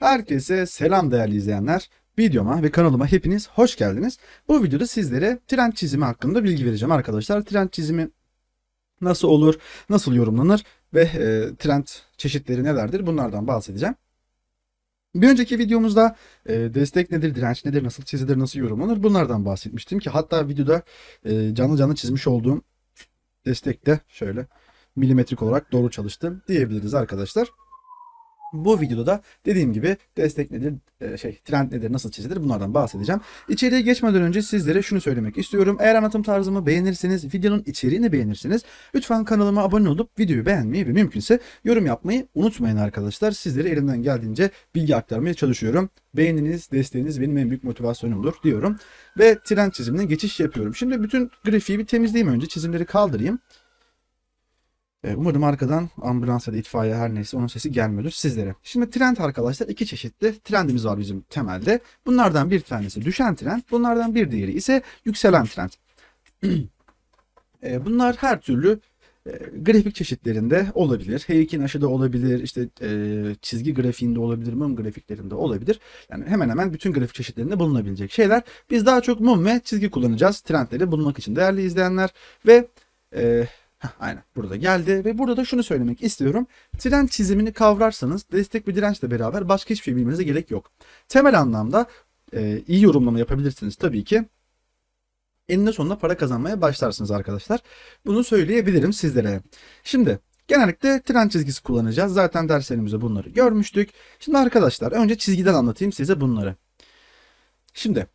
Herkese selam değerli izleyenler. Videoma ve kanalıma hepiniz hoş geldiniz. Bu videoda sizlere trend çizimi hakkında bilgi vereceğim arkadaşlar. Trend çizimi nasıl olur, nasıl yorumlanır ve e, trend çeşitleri nelerdir bunlardan bahsedeceğim. Bir önceki videomuzda e, destek nedir, direnç nedir, nasıl çizilir, nasıl yorumlanır bunlardan bahsetmiştim ki hatta videoda e, canlı canlı çizmiş olduğum destekte de şöyle milimetrik olarak doğru çalıştım diyebiliriz arkadaşlar. Bu videoda da dediğim gibi destek nedir, e, şey trend nedir, nasıl çizilir bunlardan bahsedeceğim. İçeriye geçmeden önce sizlere şunu söylemek istiyorum. Eğer anlatım tarzımı beğenirseniz, videonun içeriğini beğenirseniz lütfen kanalıma abone olup videoyu beğenmeyi ve mümkünse yorum yapmayı unutmayın arkadaşlar. Sizlere elimden geldiğince bilgi aktarmaya çalışıyorum. Beğeniniz, desteğiniz benim en büyük motivasyonumdur diyorum. Ve trend çizimine geçiş yapıyorum. Şimdi bütün grafiği bir temizleyeyim önce çizimleri kaldırayım. E, umarım arkadan ambulans ya da itfaiye her neyse onun sesi gelmiyordur sizlere. Şimdi trend arkadaşlar iki çeşitli trendimiz var bizim temelde. Bunlardan bir tanesi düşen trend, bunlardan bir diğeri ise yükselen trend. E, bunlar her türlü e, grafik çeşitlerinde olabilir. H2'nin aşıda olabilir, işte çizgi grafiğinde olabilir, mum grafiklerinde olabilir. Yani hemen hemen bütün grafik çeşitlerinde bulunabilecek şeyler. Biz daha çok mum ve çizgi kullanacağız trendleri bulmak için değerli izleyenler ve e, Heh, aynen burada geldi ve burada da şunu söylemek istiyorum. Tren çizimini kavrarsanız destek bir dirençle beraber başka hiçbir şey bilmenize gerek yok. Temel anlamda e, iyi yorumlama yapabilirsiniz tabii ki. Eninde sonunda para kazanmaya başlarsınız arkadaşlar. Bunu söyleyebilirim sizlere. Şimdi Genellikle tren çizgisi kullanacağız. Zaten derslerimizde bunları görmüştük. Şimdi arkadaşlar önce çizgiden anlatayım size bunları. Şimdi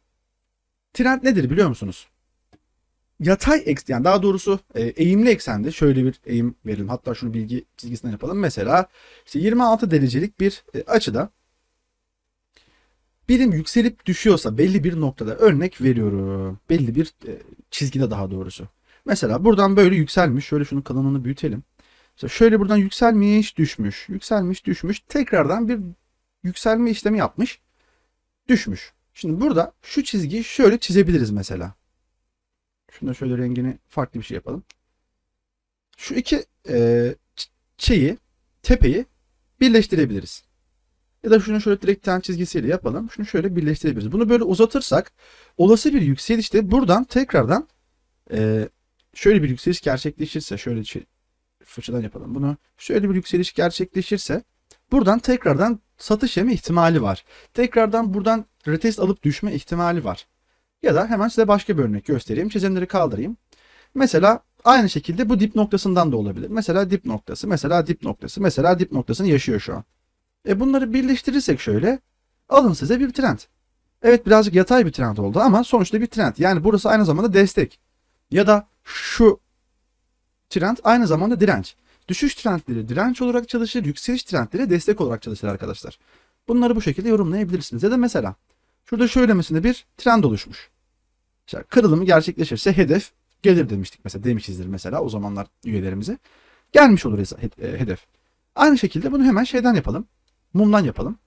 trend nedir biliyor musunuz? yatay eksen yani daha doğrusu e, eğimli eksende şöyle bir eğim verelim. Hatta şunu bilgi çizgisinden yapalım. Mesela işte 26 derecelik bir e, açıda birim yükselip düşüyorsa belli bir noktada örnek veriyorum. Belli bir e, çizgide daha doğrusu. Mesela buradan böyle yükselmiş. Şöyle şunun kalınlığını büyütelim. Mesela şöyle buradan yükselmiş, düşmüş. Yükselmiş, düşmüş. Tekrardan bir yükselme işlemi yapmış. Düşmüş. Şimdi burada şu çizgiyi şöyle çizebiliriz mesela. Şunu şöyle rengini farklı bir şey yapalım. Şu iki e, şeyi, tepeyi birleştirebiliriz. Ya da şunu şöyle direkt ten çizgisiyle yapalım. Şunu şöyle birleştirebiliriz. Bunu böyle uzatırsak olası bir yükselişte buradan tekrardan e, şöyle bir yükseliş gerçekleşirse şöyle şey, fırçadan yapalım bunu. Şöyle bir yükseliş gerçekleşirse buradan tekrardan satış yeme ihtimali var. Tekrardan buradan retest alıp düşme ihtimali var. Ya da hemen size başka bir örnek göstereyim. Çizimleri kaldırayım. Mesela aynı şekilde bu dip noktasından da olabilir. Mesela dip noktası, mesela dip noktası, mesela dip noktasını yaşıyor şu an. E bunları birleştirirsek şöyle alın size bir trend. Evet birazcık yatay bir trend oldu ama sonuçta bir trend. Yani burası aynı zamanda destek. Ya da şu trend aynı zamanda direnç. Düşüş trendleri direnç olarak çalışır, yükseliş trendleri destek olarak çalışır arkadaşlar. Bunları bu şekilde yorumlayabilirsiniz. Ya da mesela şurada şöylemesinde bir trend oluşmuş. İşte kırılımı gerçekleşirse hedef gelir demiştik mesela demişizdir mesela o zamanlar üyelerimize. Gelmiş olur e, hedef. Aynı şekilde bunu hemen şeyden yapalım. Mumdan yapalım.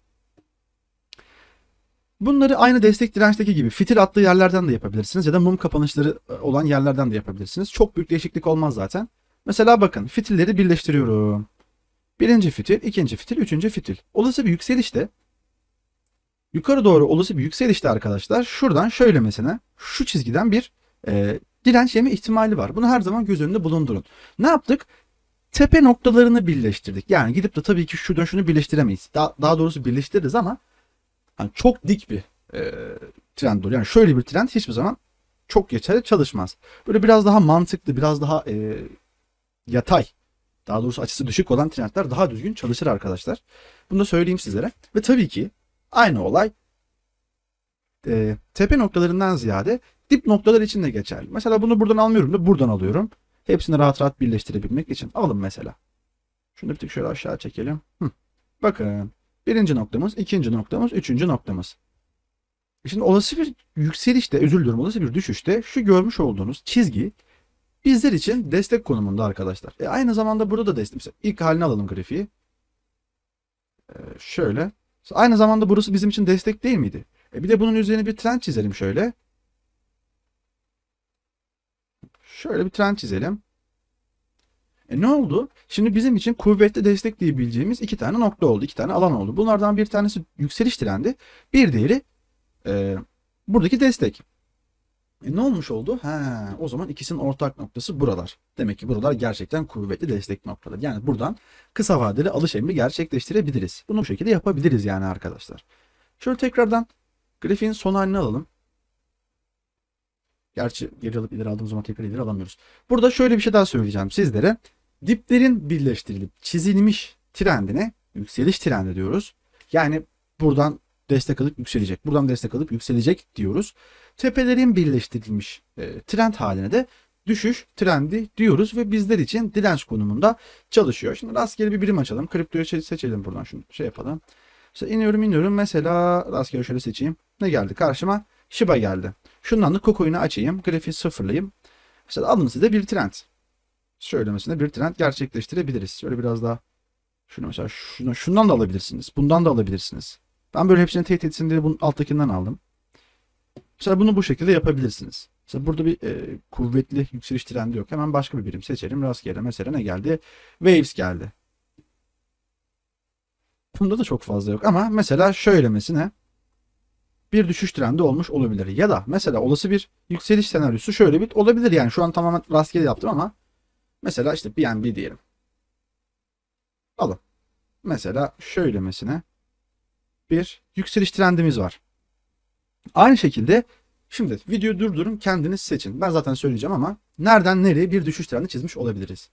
Bunları aynı destek dirençteki gibi fitil attığı yerlerden de yapabilirsiniz ya da mum kapanışları e, olan yerlerden de yapabilirsiniz. Çok büyük değişiklik olmaz zaten. Mesela bakın fitilleri birleştiriyorum. Birinci fitil, ikinci fitil, üçüncü fitil. Olası bir yükselişte yukarı doğru olası bir yükselişte arkadaşlar şuradan şöyle mesela şu çizgiden bir e, direnç yeme ihtimali var. Bunu her zaman göz önünde bulundurun. Ne yaptık? Tepe noktalarını birleştirdik. Yani gidip de tabii ki şu dönüşünü birleştiremeyiz. Daha, daha doğrusu birleştiririz ama yani çok dik bir e, trend olur. Yani şöyle bir trend hiçbir zaman çok geçerli çalışmaz. Böyle biraz daha mantıklı, biraz daha e, yatay, daha doğrusu açısı düşük olan trendler daha düzgün çalışır arkadaşlar. Bunu da söyleyeyim sizlere. Ve tabii ki aynı olay e, tepe noktalarından ziyade dip noktalar için de geçerli. Mesela bunu buradan almıyorum da buradan alıyorum. Hepsini rahat rahat birleştirebilmek için. Alın mesela. Şunu bir tık şöyle aşağı çekelim. Hı. Bakın. Birinci noktamız, ikinci noktamız, üçüncü noktamız. Şimdi olası bir yükselişte, özür diliyorum olası bir düşüşte şu görmüş olduğunuz çizgi bizler için destek konumunda arkadaşlar. E aynı zamanda burada da destek. Mesela ilk halini alalım grafiği. E şöyle. Aynı zamanda burası bizim için destek değil miydi? E bir de bunun üzerine bir trend çizelim şöyle. Şöyle bir trend çizelim. E ne oldu? Şimdi bizim için kuvvetli destek diyebileceğimiz iki tane nokta oldu. iki tane alan oldu. Bunlardan bir tanesi yükseliş trendi. Bir diğeri e, buradaki destek. E ne olmuş oldu? Ha, o zaman ikisinin ortak noktası buralar. Demek ki buralar gerçekten kuvvetli destek noktaları. Yani buradan kısa vadeli alış emri gerçekleştirebiliriz. Bunu bu şekilde yapabiliriz yani arkadaşlar. Şöyle tekrardan Grafiğin son halini alalım. Gerçi geri alıp ileri aldığımız zaman tekrar ileri alamıyoruz. Burada şöyle bir şey daha söyleyeceğim sizlere. Diplerin birleştirilip çizilmiş trendine yükseliş trendi diyoruz. Yani buradan destek alıp yükselecek. Buradan destek alıp yükselecek diyoruz. Tepelerin birleştirilmiş e, trend haline de düşüş trendi diyoruz ve bizler için direnç konumunda çalışıyor. Şimdi rastgele bir birim açalım. Kriptoyu seçelim buradan şunu şey yapalım. İşte iniyorum iniyorum mesela rastgele şöyle seçeyim. Ne geldi karşıma? Shiba geldi. Şundan da KuCoin'i açayım. Grafiği sıfırlayayım. Mesela alın size bir trend. Şöyle Söylemesine bir trend gerçekleştirebiliriz. Şöyle biraz daha şunu mesela şunu, şundan da alabilirsiniz. Bundan da alabilirsiniz. Ben böyle hepsini tehdit etsin diye bunun alttakinden aldım. Mesela bunu bu şekilde yapabilirsiniz. Mesela burada bir e, kuvvetli yükseliş trendi yok. Hemen başka bir birim seçelim. Rastgele mesela ne geldi? Waves geldi. Bunda da çok fazla yok ama mesela şöyle şöylemesine bir düşüş trendi olmuş olabilir. Ya da mesela olası bir yükseliş senaryosu şöyle bir olabilir. Yani şu an tamamen rastgele yaptım ama mesela işte BNB diyelim. Alın. Mesela şöyle mesela bir yükseliş trendimiz var. Aynı şekilde şimdi video durdurun kendiniz seçin. Ben zaten söyleyeceğim ama nereden nereye bir düşüş trendi çizmiş olabiliriz.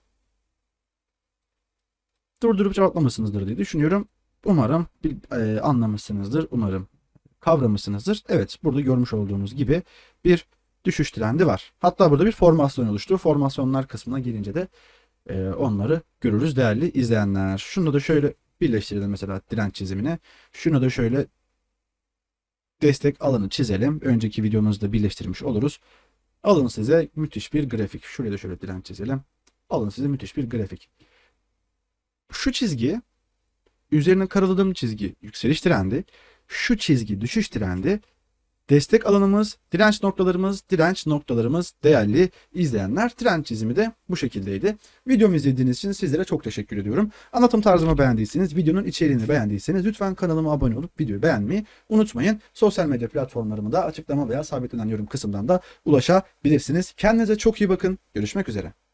Durdurup cevaplamışsınızdır diye düşünüyorum. Umarım e, anlamışsınızdır. Umarım kavramışsınızdır. Evet burada görmüş olduğunuz gibi bir düşüş trendi var. Hatta burada bir formasyon oluştu. Formasyonlar kısmına gelince de e, onları görürüz değerli izleyenler. Şunu da şöyle birleştirelim mesela direnç çizimine. Şunu da şöyle destek alanı çizelim. Önceki videomuzda birleştirmiş oluruz. Alın size müthiş bir grafik. Şuraya da şöyle direnç çizelim. Alın size müthiş bir grafik. Şu çizgi üzerine karaladığım çizgi yükseliş trendi şu çizgi düşüş trendi destek alanımız, direnç noktalarımız, direnç noktalarımız değerli izleyenler. Trend çizimi de bu şekildeydi. Videomu izlediğiniz için sizlere çok teşekkür ediyorum. Anlatım tarzımı beğendiyseniz, videonun içeriğini beğendiyseniz lütfen kanalıma abone olup videoyu beğenmeyi unutmayın. Sosyal medya platformlarımı da açıklama veya sabitlenen yorum kısmından da ulaşabilirsiniz. Kendinize çok iyi bakın. Görüşmek üzere.